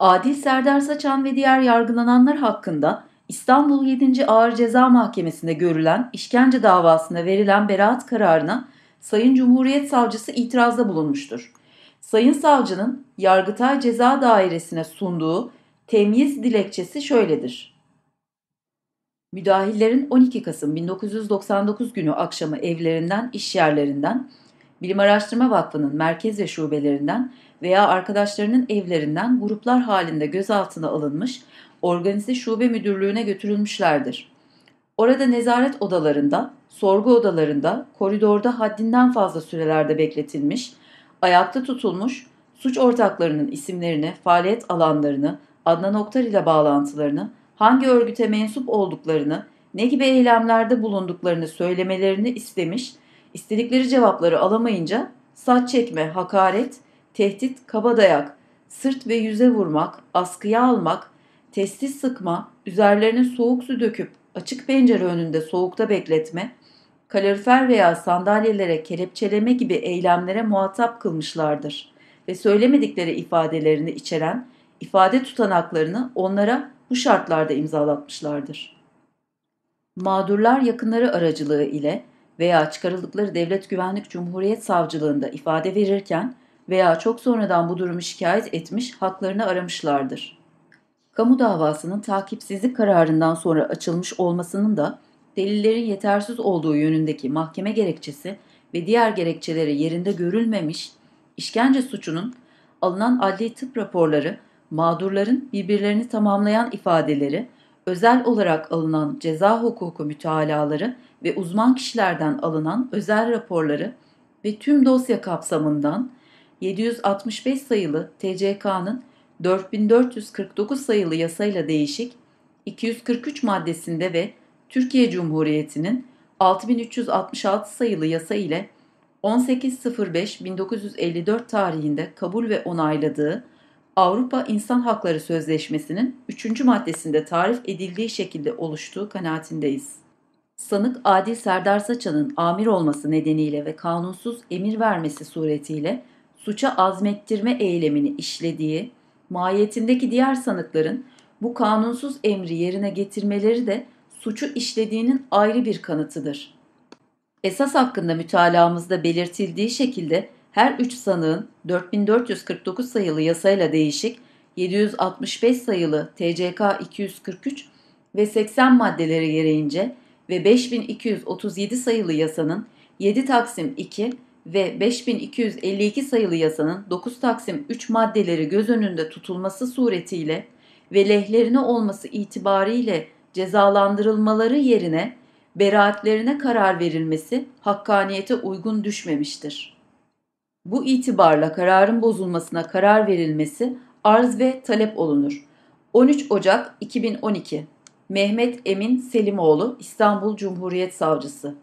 Adil Serdar Saçan ve diğer yargılananlar hakkında İstanbul 7. Ağır Ceza Mahkemesi'nde görülen işkence davasına verilen beraat kararına Sayın Cumhuriyet Savcısı itirazda bulunmuştur. Sayın Savcının Yargıtay Ceza Dairesi'ne sunduğu temyiz dilekçesi şöyledir. Müdahillerin 12 Kasım 1999 günü akşamı evlerinden, iş yerlerinden, Bilim Araştırma Vakfı'nın merkez ve şubelerinden veya arkadaşlarının evlerinden gruplar halinde gözaltına alınmış, organize şube müdürlüğüne götürülmüşlerdir. Orada nezaret odalarında, sorgu odalarında, koridorda haddinden fazla sürelerde bekletilmiş, ayakta tutulmuş, suç ortaklarının isimlerini, faaliyet alanlarını, Adnan Oktar ile bağlantılarını, hangi örgüte mensup olduklarını, ne gibi eylemlerde bulunduklarını söylemelerini istemiş İstedikleri cevapları alamayınca saç çekme, hakaret, tehdit, kaba dayak, sırt ve yüze vurmak, askıya almak, testis sıkma, üzerlerine soğuk su döküp açık pencere önünde soğukta bekletme, kalorifer veya sandalyelere kelepçeleme gibi eylemlere muhatap kılmışlardır ve söylemedikleri ifadelerini içeren ifade tutanaklarını onlara bu şartlarda imzalatmışlardır. Mağdurlar yakınları aracılığı ile veya çıkarıldıkları devlet güvenlik cumhuriyet savcılığında ifade verirken veya çok sonradan bu durumu şikayet etmiş haklarını aramışlardır. Kamu davasının takipsizlik kararından sonra açılmış olmasının da delillerin yetersiz olduğu yönündeki mahkeme gerekçesi ve diğer gerekçeleri yerinde görülmemiş, işkence suçunun alınan adli tıp raporları, mağdurların birbirlerini tamamlayan ifadeleri, özel olarak alınan ceza hukuku mütealaları ve uzman kişilerden alınan özel raporları ve tüm dosya kapsamından 765 sayılı TCK'nın 4449 sayılı yasayla değişik 243 maddesinde ve Türkiye Cumhuriyeti'nin 6366 sayılı yasa ile 18.05.1954 tarihinde kabul ve onayladığı Avrupa İnsan Hakları Sözleşmesi'nin 3. maddesinde tarif edildiği şekilde oluştuğu kanaatindeyiz. Sanık Adil Serdar Saçan'ın amir olması nedeniyle ve kanunsuz emir vermesi suretiyle suça azmettirme eylemini işlediği, mahiyetindeki diğer sanıkların bu kanunsuz emri yerine getirmeleri de suçu işlediğinin ayrı bir kanıtıdır. Esas hakkında mütalaamızda belirtildiği şekilde her üç sanığın 4449 sayılı yasayla değişik 765 sayılı TCK 243 ve 80 maddeleri gereğince ve 5237 sayılı yasanın 7 Taksim 2 ve 5252 sayılı yasanın 9 Taksim 3 maddeleri göz önünde tutulması suretiyle ve lehlerine olması itibariyle cezalandırılmaları yerine beraatlerine karar verilmesi hakkaniyete uygun düşmemiştir. Bu itibarla kararın bozulmasına karar verilmesi arz ve talep olunur. 13 Ocak 2012 Mehmet Emin Selimoğlu İstanbul Cumhuriyet Savcısı